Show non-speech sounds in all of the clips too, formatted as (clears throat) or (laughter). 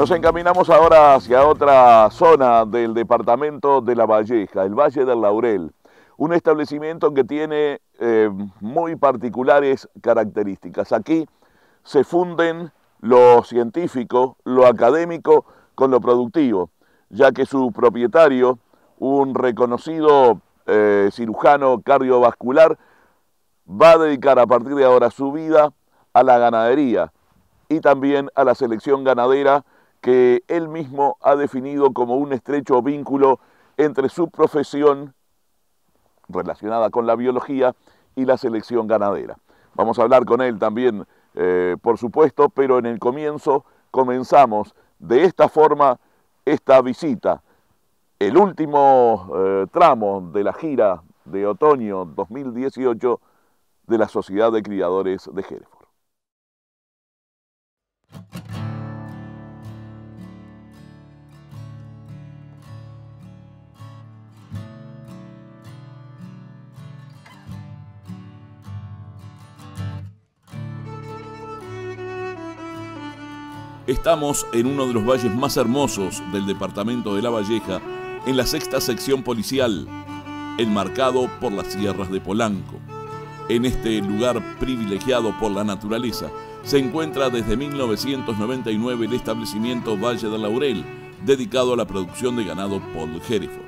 Nos encaminamos ahora hacia otra zona del departamento de La Valleja, el Valle del Laurel, un establecimiento que tiene eh, muy particulares características. Aquí se funden lo científico, lo académico con lo productivo, ya que su propietario, un reconocido eh, cirujano cardiovascular, va a dedicar a partir de ahora su vida a la ganadería y también a la selección ganadera que él mismo ha definido como un estrecho vínculo entre su profesión relacionada con la biología y la selección ganadera. Vamos a hablar con él también, eh, por supuesto, pero en el comienzo comenzamos de esta forma esta visita, el último eh, tramo de la gira de otoño 2018 de la Sociedad de Criadores de Hereford. Estamos en uno de los valles más hermosos del departamento de La Valleja, en la sexta sección policial, enmarcado por las sierras de Polanco. En este lugar privilegiado por la naturaleza, se encuentra desde 1999 el establecimiento Valle de Laurel, dedicado a la producción de ganado Paul Hereford.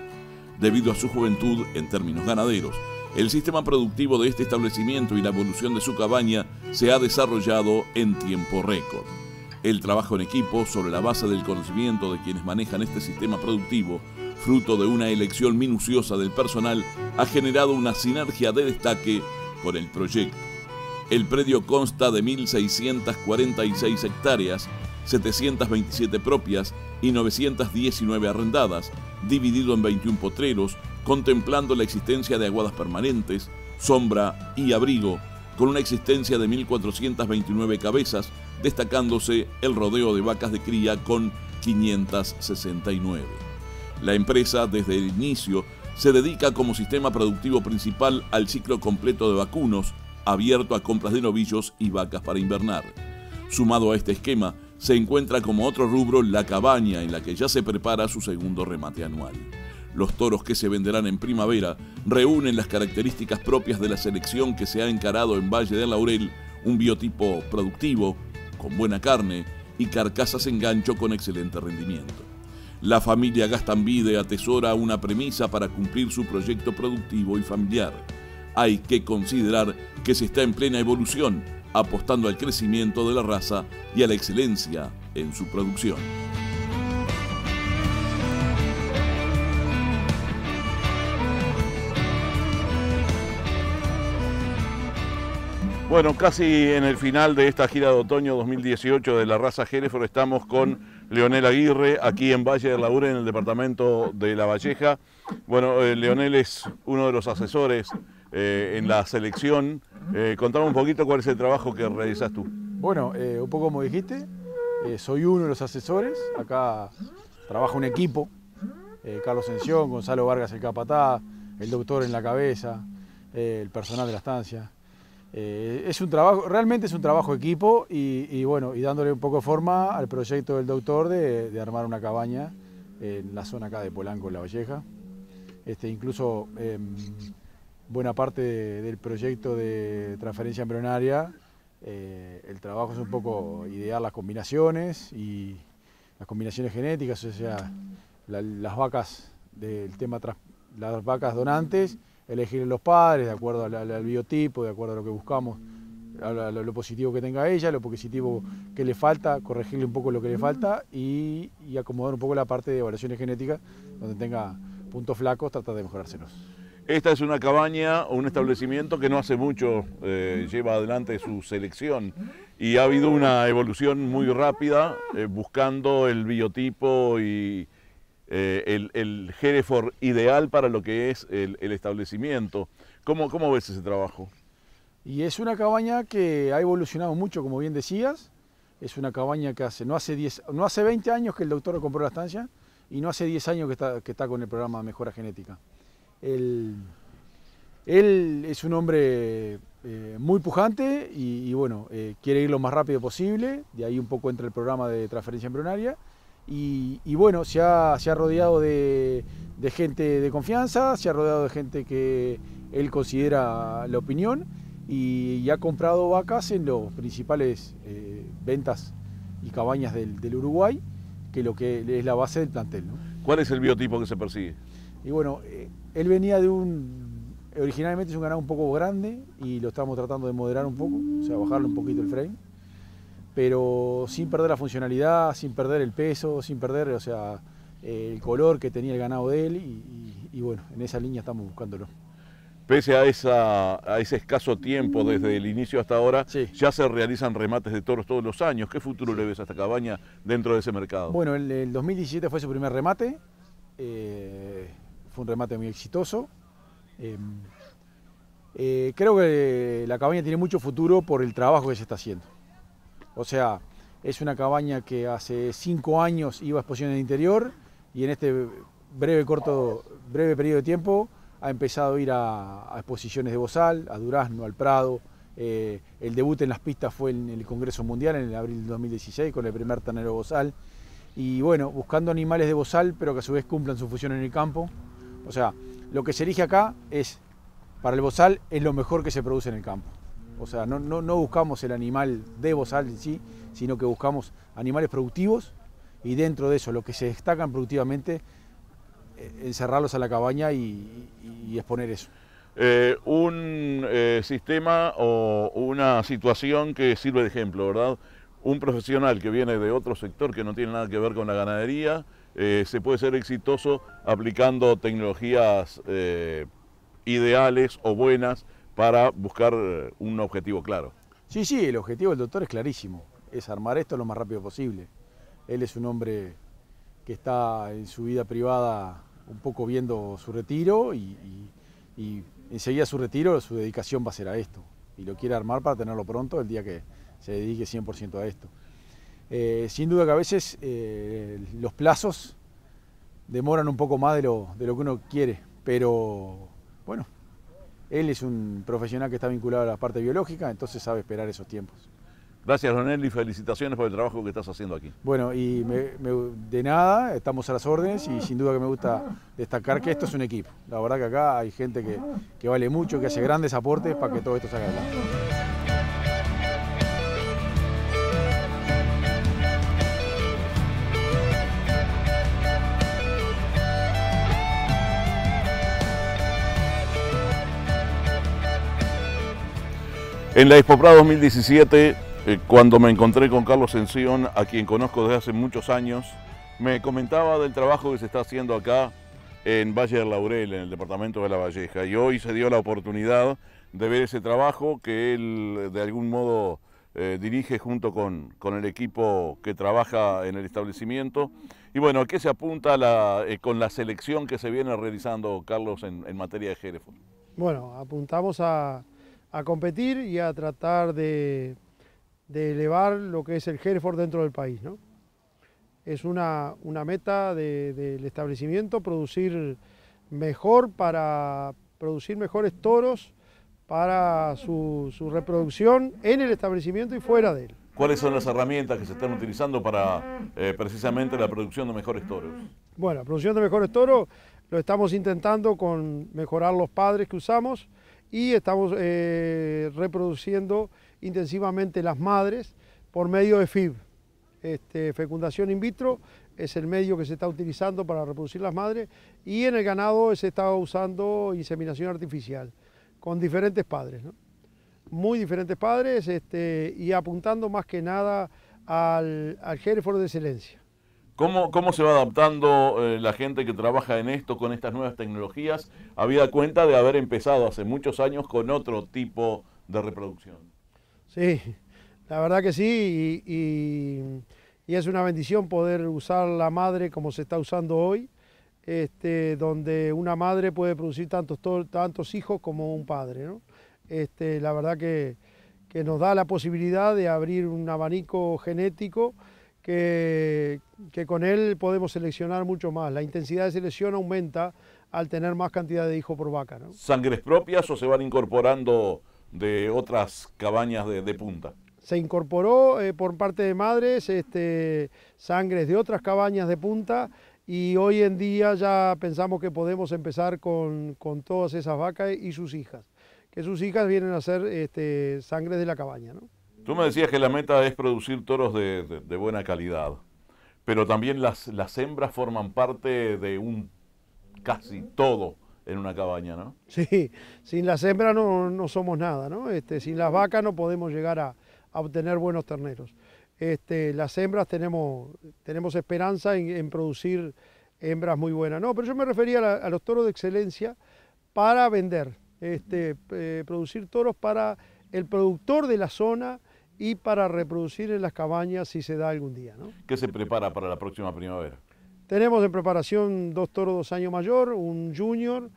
Debido a su juventud en términos ganaderos, el sistema productivo de este establecimiento y la evolución de su cabaña se ha desarrollado en tiempo récord. El trabajo en equipo sobre la base del conocimiento de quienes manejan este sistema productivo, fruto de una elección minuciosa del personal, ha generado una sinergia de destaque con el proyecto. El predio consta de 1.646 hectáreas, 727 propias y 919 arrendadas, dividido en 21 potreros, contemplando la existencia de aguadas permanentes, sombra y abrigo con una existencia de 1.429 cabezas, destacándose el rodeo de vacas de cría con 569. La empresa desde el inicio se dedica como sistema productivo principal al ciclo completo de vacunos, abierto a compras de novillos y vacas para invernar. Sumado a este esquema, se encuentra como otro rubro la cabaña en la que ya se prepara su segundo remate anual. Los toros que se venderán en primavera reúnen las características propias de la selección que se ha encarado en Valle del Laurel, un biotipo productivo, con buena carne y carcasas en gancho con excelente rendimiento. La familia Gastambide atesora una premisa para cumplir su proyecto productivo y familiar. Hay que considerar que se está en plena evolución, apostando al crecimiento de la raza y a la excelencia en su producción. Bueno, casi en el final de esta gira de otoño 2018 de la raza Hereford estamos con Leonel Aguirre aquí en Valle de Laure en el departamento de La Valleja. Bueno, eh, Leonel es uno de los asesores eh, en la selección. Eh, contame un poquito cuál es el trabajo que realizas tú. Bueno, un poco como dijiste, soy uno de los asesores. Acá trabaja un equipo, Carlos Ención, Gonzalo Vargas el Capatá, el doctor en la cabeza, el personal de la estancia. Eh, es un trabajo, realmente es un trabajo equipo y, bueno, y dándole un poco forma al proyecto del doctor de, armar una cabaña en la zona acá de Polanco, en La Valleja. Este, incluso em, buena parte del proyecto de transferencia embrionaria, eh, el trabajo es un poco idear las combinaciones y las combinaciones genéticas, o sea, las vacas del tema, las vacas donantes elegir los padres, de acuerdo al, biotipo, de acuerdo a lo que buscamos, lo, positivo que tenga ella, lo positivo que le falta, corregirle un poco lo que le falta y, acomodar un poco la parte de evaluaciones genéticas, donde tenga puntos flacos, tratar de mejorárselos. Esta es una cabaña o un establecimiento que no hace mucho eh, lleva adelante su selección y ha habido una evolución muy rápida eh, buscando el biotipo y, eh, el, el ideal para lo que es el, establecimiento. ¿Cómo, ves ese trabajo? Y es una cabaña que ha evolucionado mucho, como bien decías. Es una cabaña que hace, no hace, no hace 20 años que el doctor compró la estancia y no hace 10 años que está, con el programa de Mejora Genética. Él, es un hombre eh, muy pujante y, bueno, eh, quiere ir lo más rápido posible, de ahí un poco entra el programa de transferencia embrionaria y, bueno, se ha, rodeado de, gente de confianza, se ha rodeado de gente que él considera la opinión y, ha comprado vacas en los principales eh, ventas y cabañas del, Uruguay, que lo que es la base del plantel. ¿Cuál es el biotipo que se persigue? Y bueno, eh, él venía de un. Originalmente es un ganado un poco grande y lo estamos tratando de moderar un poco, o sea, bajarle un poquito el frame pero sin mm. perder la funcionalidad, sin perder el peso, sin perder, o sea, el color que tenía el ganado de él y, bueno, en esa línea estamos buscándolo. Pese a, ese escaso tiempo desde el inicio hasta ahora, ya se realizan remates de toros todos los años. ¿Qué futuro le ves a esta cabaña dentro de ese mercado? Bueno, el, 2017 fue su primer remate, eh, fue un remate muy exitoso. Em, eh, creo que la cabaña tiene mucho futuro por el trabajo que se está haciendo. O sea, es una cabaña que hace cinco años iba a exposiciones de interior y en este breve, corto, breve periodo de tiempo ha empezado a ir a, exposiciones de Bozal, a Durazno, al Prado. Eh, el debut en las pistas fue en el Congreso Mundial en el abril de 2016 con el primer tanero Bozal. Y bueno, buscando animales de Bozal, pero que a su vez cumplan su función en el campo. O sea, lo que se elige acá es, para el Bozal, es lo mejor que se produce en el campo. O sea, no, buscamos el animal de bozal en sí, sino que buscamos animales productivos y dentro de eso, lo que se destacan productivamente, eh, encerrarlos a la cabaña y, exponer eso. Eh, un eh, sistema o una situación que sirve de ejemplo, ¿verdad? Un profesional que viene de otro sector que no tiene nada que ver con la ganadería, se puede ser exitoso aplicando tecnologías ideales o buenas para buscar eh, un objetivo claro. Sí, sí, el objetivo del doctor es clarísimo, es armar esto lo más rápido posible. Él es un hombre que está en su vida privada un poco viendo su retiro y, enseguida su retiro, su dedicación va a ser a esto. Y lo quiere armar para tenerlo pronto el día que se dedique 100% a esto. Eh, sin duda que a veces eh, los plazos demoran un poco más de lo que uno quiere, pero bueno, él es un profesional que está vinculado a la parte biológica, entonces sabe esperar esos tiempos. Gracias, Ronel, y felicitaciones por el trabajo que estás haciendo aquí. Bueno, y de nada, estamos a las órdenes y sin duda que me gusta destacar que esto es un equipo. La verdad que acá hay gente que, que vale mucho, que hace grandes aportes para que todo esto salga adelante. En la Expopra 2017, eh, cuando me encontré con Carlos Ención, a quien conozco desde hace muchos años, me comentaba del trabajo que se está haciendo acá en Valle del Laurel, en el departamento de La Valleja, y hoy se dio la oportunidad de ver ese trabajo que él de algún modo eh, dirige junto con, con, el equipo que trabaja en el establecimiento. Y bueno, ¿a qué se apunta la, eh, con la selección que se viene realizando, Carlos, en, en materia de Jerez? Bueno, apuntamos a a competir y a tratar de, elevar lo que es el Hereford dentro del país. Es una, meta del establecimiento producir mejor para producir mejores toros para su, reproducción en el establecimiento y fuera de él. ¿Cuáles son las herramientas que se están utilizando para eh, precisamente la producción de mejores toros? Bueno, la producción de mejores toros lo estamos intentando con mejorar los padres que usamos, y estamos eh, reproduciendo intensivamente las madres por medio de FIB. Este, fecundación in vitro es el medio que se está utilizando para reproducir las madres y en el ganado se está usando inseminación artificial con diferentes padres, muy diferentes padres este, y apuntando más que nada al, al de excelencia. ¿Cómo, se va adaptando eh, la gente que trabaja en esto con estas nuevas tecnologías, habida cuenta de haber empezado hace muchos años con otro tipo de reproducción? Sí, la verdad que sí, y, es una bendición poder usar la madre como se está usando hoy, este, donde una madre puede producir tantos, hijos como un padre. Este, la verdad que nos da la posibilidad de abrir un abanico genético que, con él podemos seleccionar mucho más. La intensidad de selección aumenta al tener más cantidad de hijos por vaca. ¿no? ¿Sangres propias o se van incorporando de otras cabañas de, punta? Se incorporó eh, por parte de madres este, sangres de otras cabañas de punta y hoy en día ya pensamos que podemos empezar con, todas esas vacas y sus hijas, que sus hijas vienen a ser este, sangres de la cabaña. ¿no? Tú me decías que la meta es producir toros de, buena calidad, pero también las, hembras forman parte de un casi todo en una cabaña, ¿no? (laughs) Sí, sin las hembras no, somos nada, ¿no? Este, sin las vacas no podemos llegar a, obtener buenos terneros. Este, las hembras tenemos, tenemos esperanza en, producir hembras muy buenas. No, pero yo me refería a, los toros de excelencia para vender, este, eh, producir toros para el productor de la zona, y para reproducir en las cabañas si se da algún día. ¿no? ¿Qué se prepara para la próxima primavera? Tenemos en preparación dos toros dos años mayor, un junior,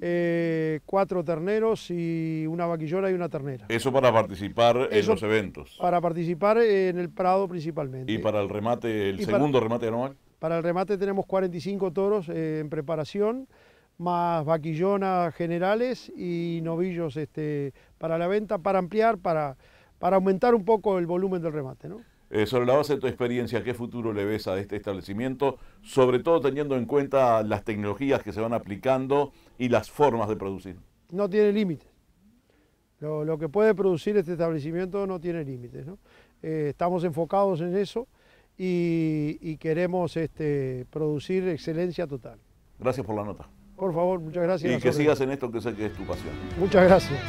eh, cuatro terneros y una vaquillona y una ternera. Eso para participar en los eventos. Para participar en el Prado principalmente. ¿Y para el remate, el segundo remate anual? Para el remate tenemos 45 toros eh, en preparación, más vaquillonas generales y novillos este, para la venta, para ampliar, para para aumentar un poco el volumen del remate. ¿no? sobre la base de tu experiencia, ¿qué futuro le ves a este establecimiento? Sobre todo teniendo en cuenta las tecnologías que se van aplicando y las formas de producir. No tiene límites. Lo, que puede producir este establecimiento no tiene límites. ¿no? Eh, estamos enfocados en eso y, queremos este, producir excelencia total. Gracias por la nota. Por favor, muchas gracias. Y que sigas en esto que sé que es tu pasión. Muchas gracias.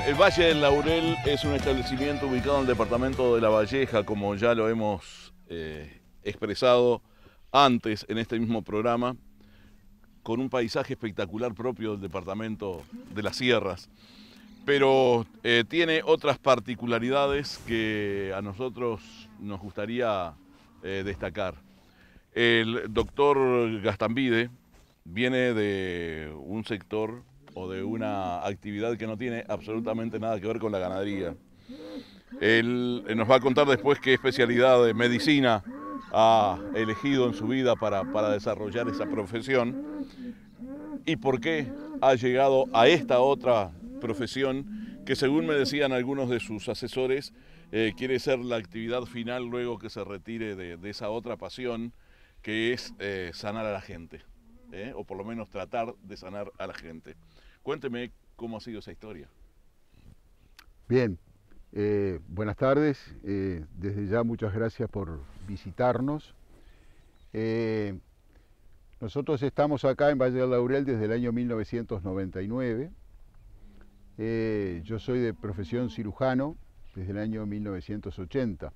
el Valle del Laurel es un establecimiento ubicado en el departamento de La Valleja, como ya lo hemos eh, expresado antes en este mismo programa, con un paisaje espectacular propio del departamento de las sierras. Pero eh, tiene otras particularidades que a nosotros nos gustaría eh, destacar. El doctor Gastambide viene de un sector o de una actividad que no tiene absolutamente nada que ver con la ganadería. Él eh, nos va a contar después qué especialidad de medicina ha elegido en su vida para, desarrollar esa profesión y por qué ha llegado a esta otra profesión que según me decían algunos de sus asesores, eh, quiere ser la actividad final luego que se retire de, esa otra pasión que es eh, sanar a la gente, o por lo menos tratar de sanar a la gente. Cuénteme cómo ha sido esa historia. Bien, eh, buenas tardes. Eh, desde ya muchas gracias por visitarnos. Eh, nosotros estamos acá en Valle del Laurel desde el año 1999. yo soy de profesión cirujano desde el año 1980.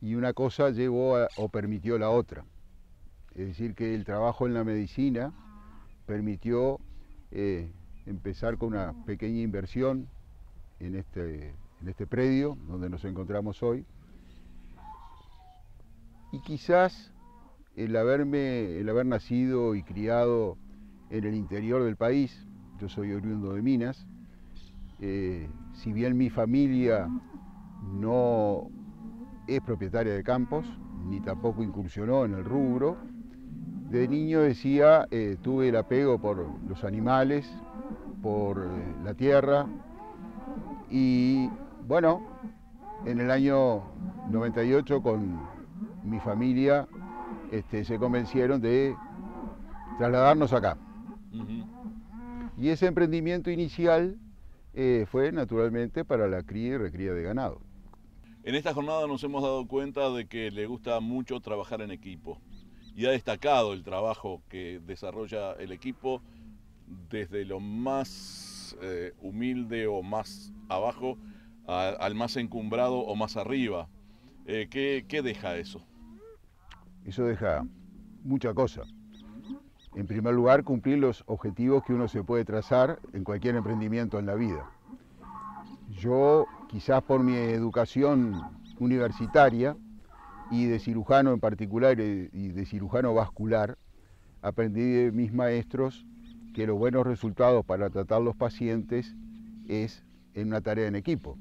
Y una cosa llevó o permitió la otra. Es decir, que el trabajo en la medicina permitió eh, empezar con una pequeña inversión este, en este, predio donde nos encontramos hoy. Y quizás el, el haber nacido y criado en el interior del país, yo soy oriundo de Minas, eh, si bien mi familia no es propietaria de campos, ni tampoco incursionó en el rubro, de niño decía, eh, tuve el apego por los animales, por eh, la tierra y bueno, en el año 98 con mi familia este, se convencieron de trasladarnos acá. Y ese emprendimiento inicial eh, fue naturalmente para la cría y recría de ganado. En esta jornada nos hemos dado cuenta de que le gusta mucho trabajar en equipo y ha destacado el trabajo que desarrolla el equipo desde lo más eh, humilde o más abajo al más encumbrado o más arriba. Eh, ¿qué, ¿Qué deja eso? Eso deja mucha cosa. En primer lugar, cumplir los objetivos que uno se puede trazar en cualquier emprendimiento en la vida. Yo, quizás por mi educación universitaria, y de cirujano en particular y de cirujano vascular, aprendí de mis maestros que los buenos resultados para tratar los pacientes es en una tarea en equipo.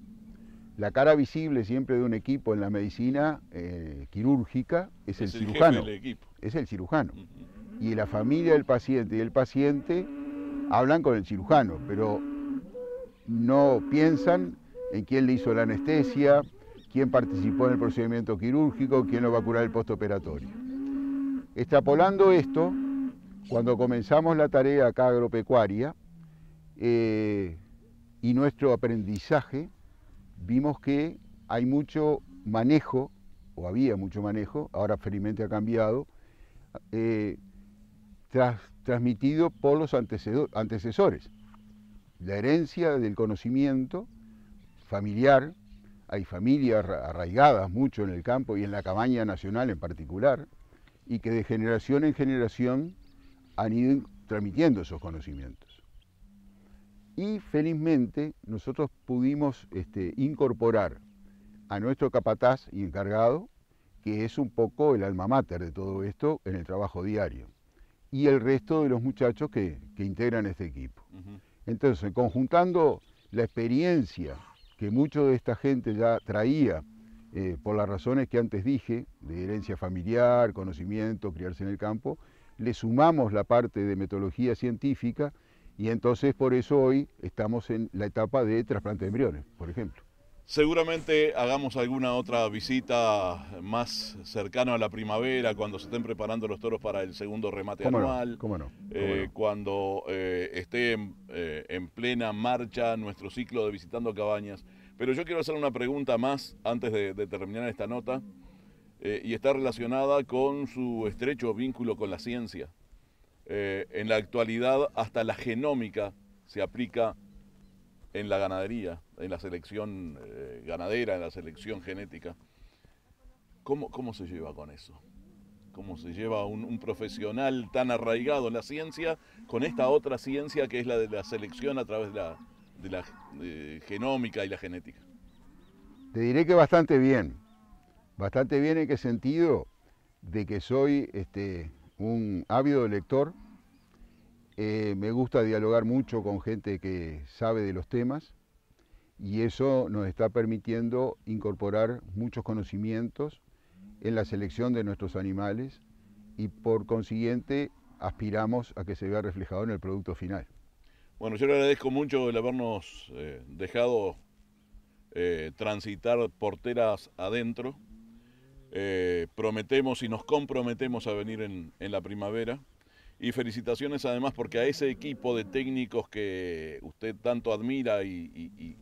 La cara visible siempre de un equipo en la medicina eh, quirúrgica es, es el, cirujano. Es el cirujano. Y la familia del paciente y el paciente hablan con el cirujano, pero no piensan en quién le hizo la anestesia, quién participó en el procedimiento quirúrgico, quién lo va a curar el postoperatorio. Extrapolando esto, cuando comenzamos la tarea acá agropecuaria eh, y nuestro aprendizaje, vimos que hay mucho manejo, o había mucho manejo, ahora felizmente ha cambiado, eh, transmitido por los antecesores. La herencia del conocimiento familiar hay familias arraigadas mucho en el campo y en la cabaña nacional en particular, y que de generación en generación han ido transmitiendo esos conocimientos. Y felizmente nosotros pudimos este, incorporar a nuestro capataz y encargado, que es un poco el alma mater de todo esto en el trabajo diario, y el resto de los muchachos que, que integran este equipo. Entonces, conjuntando la experiencia que mucho de esta gente ya traía eh, por las razones que antes dije, de herencia familiar, conocimiento, criarse en el campo, le sumamos la parte de metodología científica y entonces por eso hoy estamos en la etapa de trasplante de embriones, por ejemplo. Seguramente hagamos alguna otra visita más cercana a la primavera, cuando se estén preparando los toros para el segundo remate anual. Eh, cuando eh, esté eh, en, plena marcha nuestro ciclo de Visitando Cabañas. Pero yo quiero hacer una pregunta más antes de terminar esta nota, y está relacionada con su estrecho vínculo con la ciencia. en la actualidad, hasta la genómica se aplica en la ganadería en la selección eh, ganadera, en la selección genética. ¿Cómo, se lleva con eso? ¿Cómo se lleva un, profesional tan arraigado en la ciencia con esta otra ciencia que es la de la selección a través de la, eh, genómica y la genética? Te diré que bastante bien. Bastante bien en qué sentido de que soy este, un ávido lector. Eh, me gusta dialogar mucho con gente que sabe de los temas y eso nos está permitiendo incorporar muchos conocimientos en la selección de nuestros animales y por consiguiente aspiramos a que se vea reflejado en el producto final. Bueno, yo le agradezco mucho el habernos eh, dejado eh, transitar porteras adentro. Eh, prometemos y nos comprometemos a venir en, la primavera. Y felicitaciones además porque a ese equipo de técnicos que usted tanto admira y,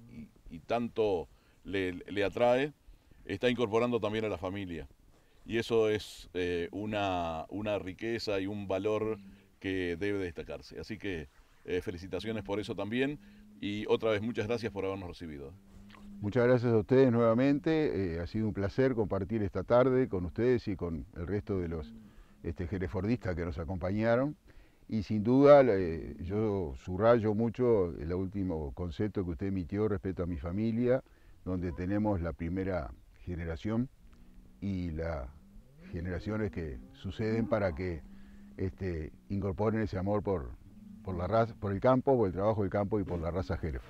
y tanto le, atrae, está incorporando también a la familia. Y eso es eh, una, una, riqueza y un valor que debe destacarse. Así que eh, felicitaciones por eso también y otra vez muchas gracias por habernos recibido. Muchas gracias a ustedes nuevamente. Eh, ha sido un placer compartir esta tarde con ustedes y con el resto de los este, que nos acompañaron. Y sin duda, eh, yo subrayo mucho el último concepto que usted emitió respecto a mi familia, donde tenemos la primera generación y las generaciones que suceden para que este, incorporen ese amor por, la raza, por el campo, por el trabajo del campo y por la raza Jerez.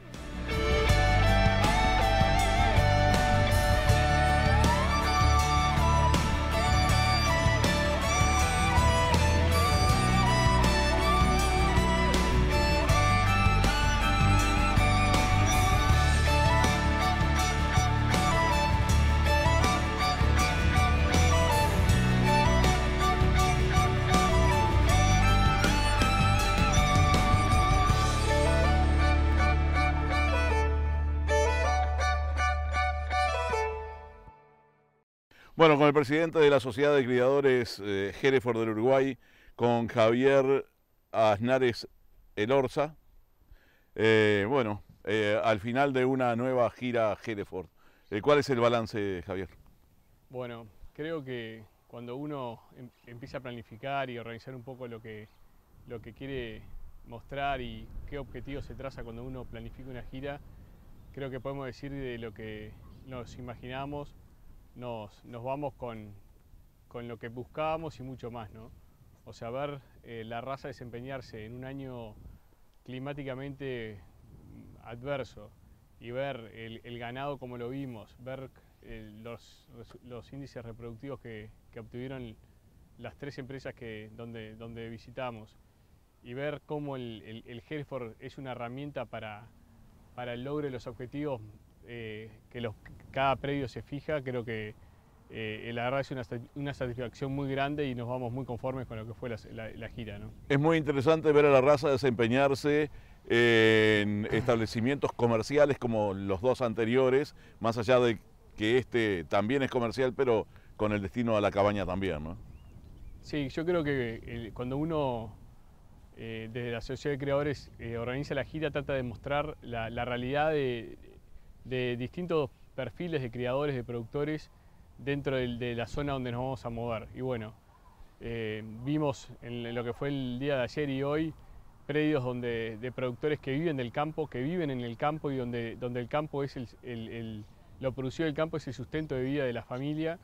Bueno, con el presidente de la Sociedad de Criadores eh, del Uruguay, con Javier Aznares Elorza, eh, bueno, eh, al final de una nueva gira Hereford. Eh, ¿Cuál es el balance, Javier? Bueno, creo que cuando uno em, empieza a planificar y organizar un poco lo que, lo que quiere mostrar y qué objetivo se traza cuando uno planifica una gira, creo que podemos decir de lo que nos imaginamos nos, vamos con, lo que buscábamos y mucho más, ¿no? O sea, ver eh, la raza desempeñarse en un año climáticamente adverso y ver el, ganado como lo vimos, ver eh, los, los, índices reproductivos que, obtuvieron las tres empresas que, donde, donde visitamos y ver cómo el, el, es una herramienta para, para el logro de los objetivos eh, que cada predio se fija, creo que eh, la verdad es una, satisfacción muy grande y nos vamos muy conformes con lo que fue la, gira. Es muy interesante ver a la raza desempeñarse eh, en (clears throat) establecimientos comerciales como los dos anteriores, más allá de que este también es comercial, pero con el destino a la cabaña también. Sí, yo creo que cuando uno desde la Sociedad de Creadores organiza la gira, trata de mostrar la realidad de, de distintos perfiles de criadores, de productores dentro de, la zona donde nos vamos a mover. Y bueno, eh, vimos en lo que fue el día de ayer y hoy predios de productores que viven del campo, que viven en el campo y donde, donde el campo es lo producido del campo es el sustento de vida de la familia,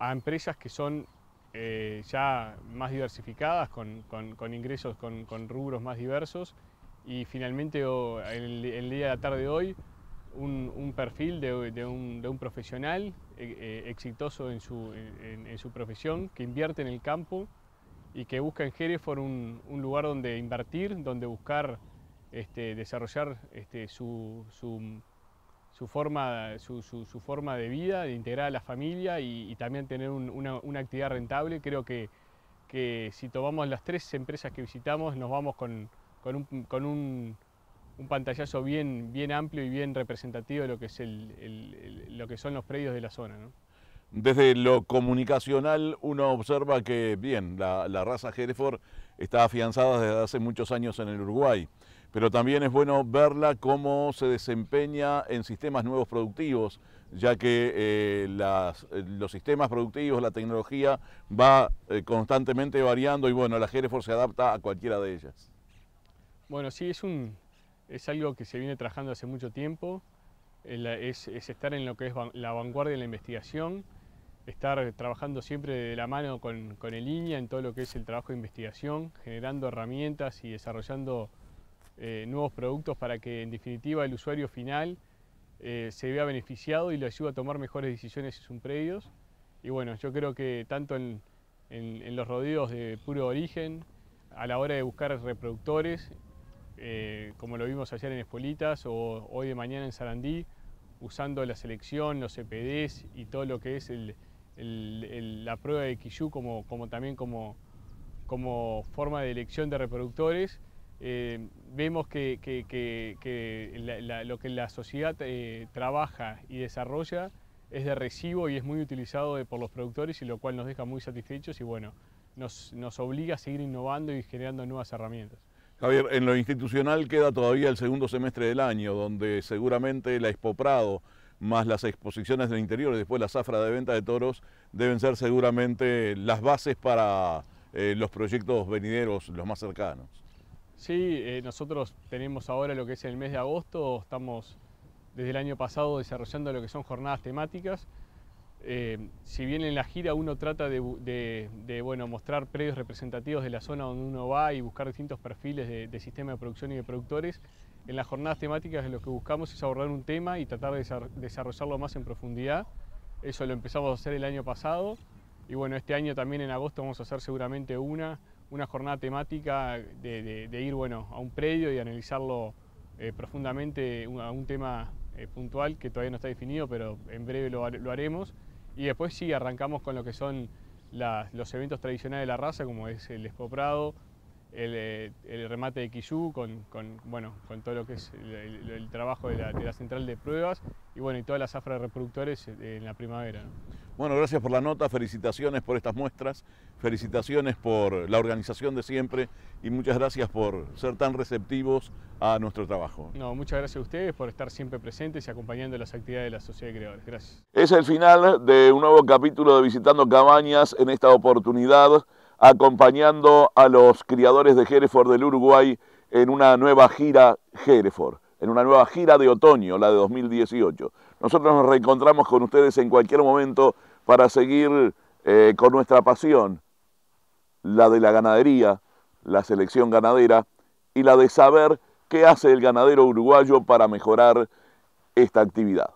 a empresas que son eh, ya más diversificadas, con, ingresos, con, rubros más diversos y finalmente el, el día de la tarde hoy un, perfil de, un, profesional eh, eh, exitoso en su, en, profesión, que invierte en el campo y que busca en Hereford un, lugar donde invertir, donde buscar este, desarrollar este, su, forma, su, forma, de vida, de integrar a la familia y, también tener una, actividad rentable. Creo que, si tomamos las tres empresas que visitamos, nos vamos con, con un un pantallazo bien, bien amplio y bien representativo de lo que, es el, lo que son los predios de la zona. Desde lo comunicacional uno observa que, bien, la, raza Hereford está afianzada desde hace muchos años en el Uruguay, pero también es bueno verla cómo se desempeña en sistemas nuevos productivos, ya que eh, las, los sistemas productivos, la tecnología va eh, constantemente variando y bueno, la Hereford se adapta a cualquiera de ellas. Bueno, sí, es un, es algo que se viene trabajando hace mucho tiempo, es, estar en lo que es la vanguardia de la investigación, estar trabajando siempre de la mano con, el INIA en todo lo que es el trabajo de investigación, generando herramientas y desarrollando eh, nuevos productos para que en definitiva el usuario final eh, se vea beneficiado y lo ayude a tomar mejores decisiones en sus predios. Y bueno, yo creo que tanto en, en los rodeos de puro origen, a la hora de buscar reproductores, eh, como lo vimos ayer en Espolitas o hoy de mañana en Sarandí, usando la selección, los EPDs y todo lo que es la prueba de Quillú como, también como, forma de elección de reproductores. Eh, vemos que, lo que la sociedad eh, trabaja y desarrolla es de recibo y es muy utilizado por los productores y lo cual nos deja muy satisfechos y bueno, nos obliga a seguir innovando y generando nuevas herramientas. Javier, en lo institucional queda todavía el segundo semestre del año, donde seguramente la Expo Prado, más las exposiciones del interior y después la zafra de venta de toros deben ser seguramente las bases para eh, los proyectos venideros, los más cercanos. Sí, eh, nosotros tenemos ahora lo que es el mes de agosto, estamos desde el año pasado desarrollando lo que son jornadas temáticas eh, si bien en la gira uno trata de, mostrar predios representativos de la zona donde uno va y buscar distintos perfiles de, sistema de producción y de productores, en las jornadas temáticas lo que buscamos es abordar un tema y tratar de desarrollarlo más en profundidad. Eso lo empezamos a hacer el año pasado y bueno, este año también en agosto vamos a hacer seguramente una, una jornada temática de, ir a un predio y analizarlo eh, profundamente a un tema eh, puntual que todavía no está definido, pero en breve lo haremos y después sí, arrancamos con lo que son los eventos tradicionales de la raza, como es el Expo eh, el, remate de Quillú, con, bueno, con todo lo que es el, trabajo de la, central de pruebas y, bueno, y toda la zafra de reproductores eh, en la primavera. Bueno, gracias por la nota, felicitaciones por estas muestras, felicitaciones por la organización de siempre y muchas gracias por ser tan receptivos a nuestro trabajo. No, muchas gracias a ustedes por estar siempre presentes y acompañando las actividades de la Sociedad de Creadores. Gracias. Es el final de un nuevo capítulo de Visitando Cabañas, en esta oportunidad acompañando a los criadores de Hereford del Uruguay en una nueva gira Hereford, en una nueva gira de otoño, la de 2018. Nosotros nos reencontramos con ustedes en cualquier momento para seguir eh, con nuestra pasión, la de la ganadería, la selección ganadera y la de saber qué hace el ganadero uruguayo para mejorar esta actividad.